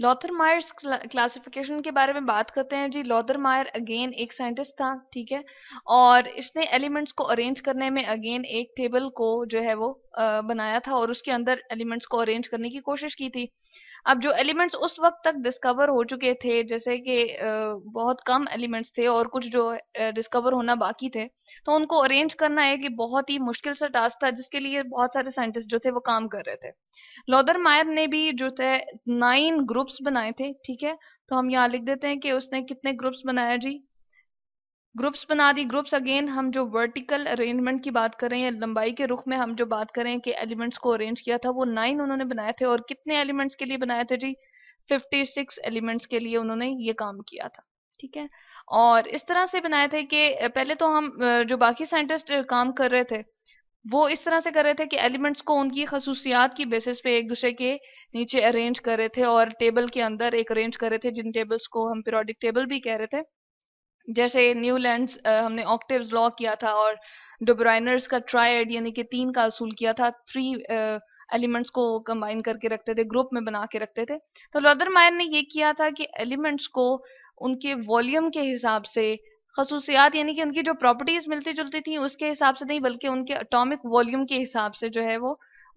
Lothar मायर classification के बारे में बात करते हैं जी लॉथर मायर अगेन एक साइंटिस्ट था ठीक है और इसने एलिमेंट्स को अरेंज करने में अगेन एक टेबल को जो है वो बनाया था और उसके अंदर एलिमेंट्स को अरेंज करने की कोशिश की थी अब जो एलिमेंट्स उस वक्त तक डिस्कवर हो चुके थे जैसे कि बहुत कम एलिमेंट्स थे और कुछ जो डिस्कवर होना बाकी थे तो उनको अरेंज करना एक बहुत ही मुश्किल सा टास्क था जिसके लिए बहुत सारे साइंटिस्ट जो थे वो काम कर रहे थे लॉदर मायर ने भी जो थे नाइन ग्रुप ग्रुप्स बनाए थे ठीक है तो हम यहाँ लिख देते हैं कि उसने कितने ग्रुप्स बनाया जी ग्रुप्स बना दी ग्रुप्स अगेन हम जो वर्टिकल अरेंजमेंट की बात कर रहे हैं लंबाई के रुख में हम जो बात करें कि एलिमेंट्स को अरेंज किया था वो नाइन उन्होंने बनाए थे और कितने एलिमेंट्स के लिए बनाए थे जी फिफ्टी सिक्स एलिमेंट्स के लिए उन्होंने ये काम किया था ठीक है और इस तरह से बनाए थे कि पहले तो हम जो बाकी साइंटिस्ट काम कर रहे थे वो इस तरह से कर रहे थे कि एलिमेंट्स को उनकी खसूसियात की बेसिस पे एक दूसरे के नीचे अरेंज कर रहे थे और टेबल के अंदर एक अरेंज कर रहे थे जिन टेबल्स को हम पीरियोडिक टेबल भी कह रहे थे जैसे लैंड हमने ऑक्टिव लॉ किया था और डुब्राइनर्स का ट्राइड यानी कि तीन का असूल किया था थ्री एलिमेंट्स को कंबाइन करके रखते थे ग्रुप में बना के रखते थे तो लॉदर मायर ने ये किया था कि एलिमेंट्स को उनके वॉल्यूम के हिसाब से खसूसियात यानी कि उनकी जो प्रॉपर्टीज मिलती जुलती थी उसके हिसाब से नहीं बल्कि उनके अटोमिक वॉल्यूम के हिसाब से जो है वो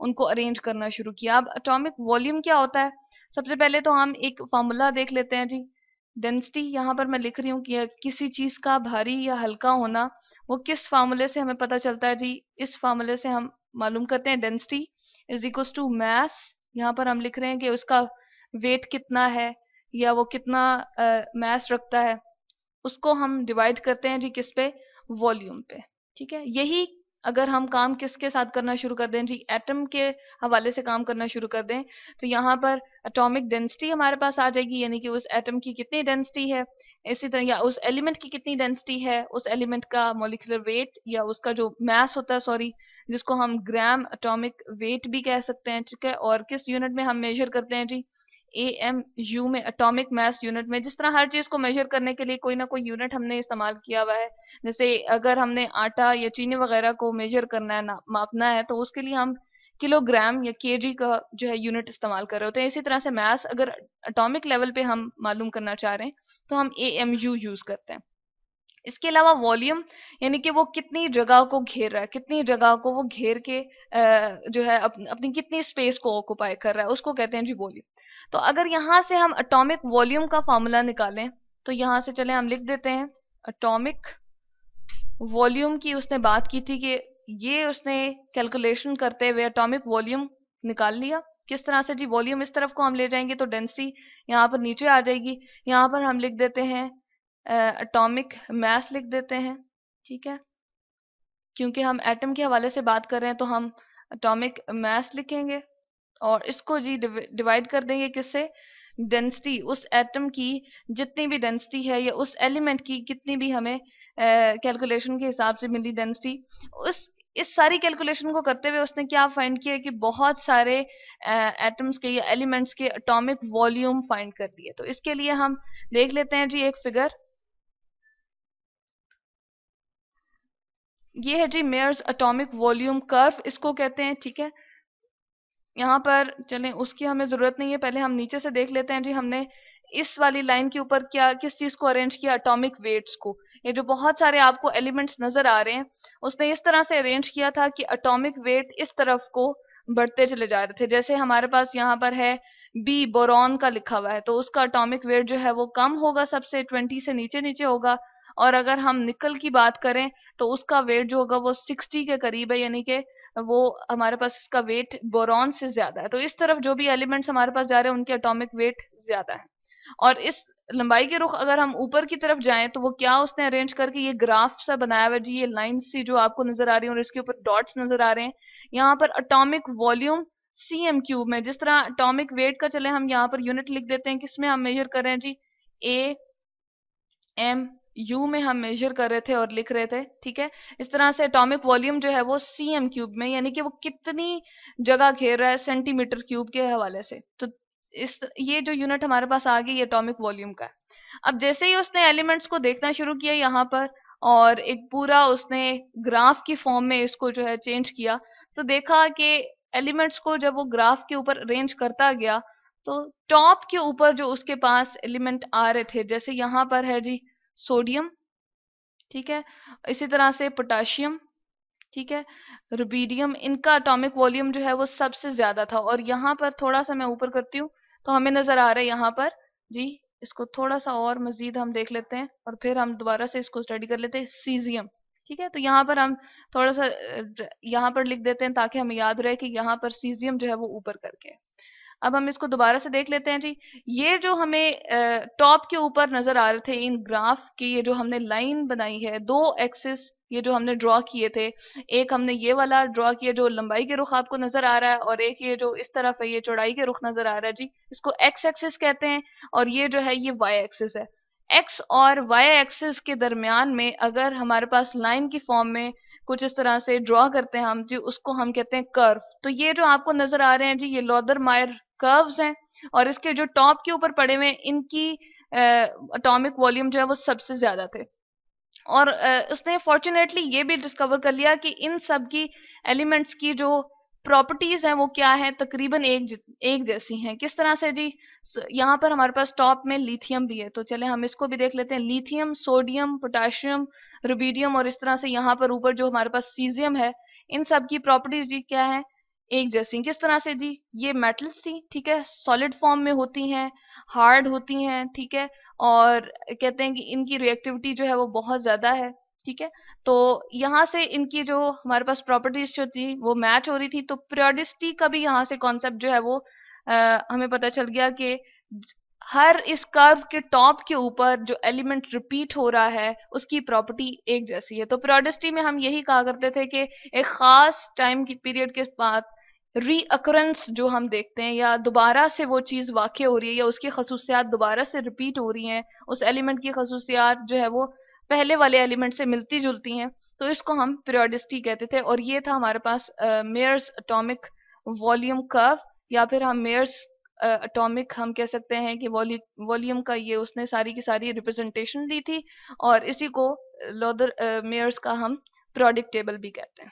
उनको अरेंज करना शुरू किया अब अटोमिक वॉल्यूम क्या होता है सबसे पहले तो हम एक फार्मूला देख लेते हैं जी डेंसिटी यहाँ पर मैं लिख रही हूँ कि किसी चीज का भारी या हल्का होना वो किस फार्मूले से हमें पता चलता है जी इस फार्मूले से हम मालूम करते हैं density is equal to mass यहाँ पर हम लिख रहे हैं कि उसका वेट कितना है या वो कितना मैस uh, रखता है उसको हम डिवाइड करते हैं जी किस पे वॉल्यूम पे ठीक है यही अगर हम काम किसके साथ करना शुरू कर दें जी एटम के हवाले से काम करना शुरू कर दें तो यहाँ पर एटॉमिक डेंसिटी हमारे पास आ जाएगी यानी कि उस एटम की कितनी डेंसिटी है इसी तरह या उस एलिमेंट की कितनी डेंसिटी है उस एलिमेंट का मोलिकुलर वेट या उसका जो मास होता है सॉरी जिसको हम ग्राम अटोमिक वेट भी कह सकते हैं ठीक है और किस यूनिट में हम मेजर करते हैं जी ए एम यू में अटोमिक मास यूनिट में जिस तरह हर चीज को मेजर करने के लिए कोई ना कोई यूनिट हमने इस्तेमाल किया हुआ है जैसे अगर हमने आटा या चीनी वगैरह को मेजर करना है मापना है तो उसके लिए हम किलोग्राम या के का जो है यूनिट इस्तेमाल कर रहे होते हैं इसी तरह से मैस अगर अटोमिक लेवल पे हम मालूम करना चाह रहे हैं तो हम ए एम यू यूज करते हैं इसके अलावा वॉल्यूम यानी कि वो कितनी जगह को घेर रहा है कितनी जगह को वो घेर के जो है अपनी कितनी स्पेस को ऑक्यूपाई कर रहा है उसको कहते हैं जी वॉल्यूम तो अगर यहाँ से हम अटोमिक वॉल्यूम का फॉर्मूला निकालें तो यहाँ से चले हम लिख देते हैं अटोमिक वॉल्यूम की उसने बात की थी कि ये उसने कैलकुलेशन करते हुए अटोमिक वॉल्यूम निकाल लिया किस तरह से जी वॉल्यूम इस तरफ को हम ले जाएंगे तो डेंसिटी यहाँ पर नीचे आ जाएगी यहाँ पर हम लिख देते हैं एटॉमिक मैस लिख देते हैं ठीक है क्योंकि हम एटम के हवाले से बात कर रहे हैं तो हम एटॉमिक मैस लिखेंगे और इसको जी डिवाइड कर देंगे किससे डेंसिटी उस एटम की जितनी भी डेंसिटी है या उस एलिमेंट की कितनी भी हमें कैलकुलेशन के हिसाब से मिली डेंसिटी उस इस सारी कैलकुलेशन को करते हुए उसने क्या फाइंड किया कि बहुत सारे एटम्स के या एलिमेंट्स के एटॉमिक वॉल्यूम फाइंड कर लिए तो इसके लिए हम देख लेते हैं जी एक फिगर ये है जी मेयर्स अटोमिक वॉल्यूम कर्व इसको कहते हैं ठीक है यहाँ पर चलें उसकी हमें ज़रूरत नहीं है पहले हम नीचे से देख लेते हैं जी हमने इस वाली लाइन के ऊपर क्या किस चीज़ को अरेंज किया अटोमिक वेट्स को ये जो बहुत सारे आपको एलिमेंट्स नज़र आ रहे हैं उसने इस तरह से अरेंज किया था कि अटोमिक वेट इस तरफ को बढ़ते चले जा रहे थे जैसे हमारे पास यहाँ पर है बी बोरॉन का लिखा हुआ है तो उसका अटोमिक वेट जो है वो कम होगा सबसे ट्वेंटी से नीचे नीचे होगा और अगर हम निकल की बात करें तो उसका वेट जो होगा वो सिक्सटी के करीब है यानी कि वो हमारे पास इसका वेट बोरॉन से ज्यादा है तो इस तरफ जो भी एलिमेंट्स हमारे पास जा रहे हैं उनके अटोमिक वेट ज्यादा है और इस लंबाई के रुख अगर हम ऊपर की तरफ जाएं तो वो क्या उसने अरेंज करके ये ग्राफ सा बनाया हुआ जी ये लाइन सी जो आपको नजर आ रही है और इसके ऊपर डॉट्स नजर आ रहे हैं यहाँ पर atomic volume C M cube में जिस तरह अटोमिक वेट का चले हम यहाँ पर यूनिट लिख देते हैं किसमें हम मेजर कर रहे हैं जी ए एम यू में हम मेजर कर रहे थे और लिख रहे थे ठीक है इस तरह से अटोमिक वॉल्यूम जो है वो सी एम क्यूब में यानी कि वो कितनी जगह घेर रहा है सेंटीमीटर क्यूब के हवाले से तो इस ये जो यूनिट हमारे पास आ गई अटोमिक वॉल्यूम का है अब जैसे ही उसने एलिमेंट्स को देखना शुरू किया यहाँ पर और एक पूरा उसने ग्राफ की फॉर्म में इसको जो है चेंज किया तो देखा कि एलिमेंट्स को जब वो ग्राफ के ऊपर अरेंज करता गया तो टॉप के ऊपर जो उसके पास एलिमेंट आ रहे थे जैसे यहां पर है जी सोडियम ठीक है इसी तरह से पोटाशियम ठीक है रुबीडियम इनका एटॉमिक वॉल्यूम जो है वो सबसे ज्यादा था और यहां पर थोड़ा सा मैं ऊपर करती हूँ तो हमें नजर आ रहा है यहाँ पर जी इसको थोड़ा सा और मजीद हम देख लेते हैं और फिर हम दोबारा से इसको स्टडी कर लेते हैं सीजियम ठीक है तो यहाँ पर हम थोड़ा सा यहाँ पर लिख देते हैं ताकि हमें याद रहे कि यहाँ पर सीजियम जो है वो ऊपर करके अब हम इसको दोबारा से देख लेते हैं जी ये जो हमें टॉप के ऊपर नजर आ रहे थे इन ग्राफ की ये जो हमने लाइन बनाई है दो एक्सिस ये जो हमने ड्रॉ किए थे एक हमने ये वाला ड्रॉ किया जो लंबाई के रुख आपको नजर आ रहा है और एक ये जो इस तरफ है ये चौड़ाई के रुख नजर आ रहा है जी इसको एक्स एक्सिस कहते हैं और ये जो है ये वाई एक्सिस है एक्स और वाई एक्सिस के दरमियान में अगर हमारे पास लाइन की फॉर्म में कुछ इस तरह से ड्रॉ करते हैं हम जी उसको हम कहते हैं कर्व तो ये जो आपको नजर आ रहे हैं जी ये लोदर मायर कर्व्स हैं और इसके जो टॉप के ऊपर पड़े हुए इनकी अटोमिक वॉल्यूम जो है वो सबसे ज्यादा थे और उसने फॉर्चुनेटली ये भी डिस्कवर कर लिया कि इन सब की एलिमेंट्स की जो प्रॉपर्टीज हैं वो क्या है तकरीबन एक एक जैसी हैं किस तरह से जी यहाँ पर हमारे पास टॉप में लिथियम भी है तो चले हम इसको भी देख लेते हैं लिथियम सोडियम पोटेशियम रुबीडियम और इस तरह से यहाँ पर ऊपर जो हमारे पास सीजियम है इन सब की प्रॉपर्टीज जी क्या है एक जैसी किस तरह से जी ये मेटल्स थी ठीक है सॉलिड फॉर्म में होती हैं हार्ड होती हैं ठीक है और कहते हैं कि इनकी रिएक्टिविटी जो है वो बहुत ज्यादा है ठीक है तो यहाँ से इनकी जो हमारे पास प्रॉपर्टीज जो थी वो मैच हो रही थी तो प्रियोडिस्टी का भी यहाँ से कॉन्सेप्ट जो है वो आ, हमें पता चल गया कि हर इस कर्व के टॉप के ऊपर जो एलिमेंट रिपीट हो रहा है उसकी प्रॉपर्टी एक जैसी है तो प्रोडस्टी में हम यही कहा करते थे कि एक खास टाइम की पीरियड के बाद रीअकरेंस जो हम देखते हैं या दोबारा से वो चीज़ वाक़ हो रही है या उसकी खसूसियात दोबारा से रिपीट हो रही हैं उस एलिमेंट की खसूसियात जो है वो पहले वाले एलिमेंट से मिलती जुलती हैं तो इसको हम पीरियडिसिटी कहते थे और ये था हमारे पास मेयर्स अटोमिक वॉल्यूम कर्व या फिर हम मेयर्स अटोमिक हम कह सकते हैं कि वॉल्यूम का ये उसने सारी की सारी रिप्रेजेंटेशन दी थी और इसी को लोदर मेयर्स का हम प्रोडिक्ट टेबल भी कहते हैं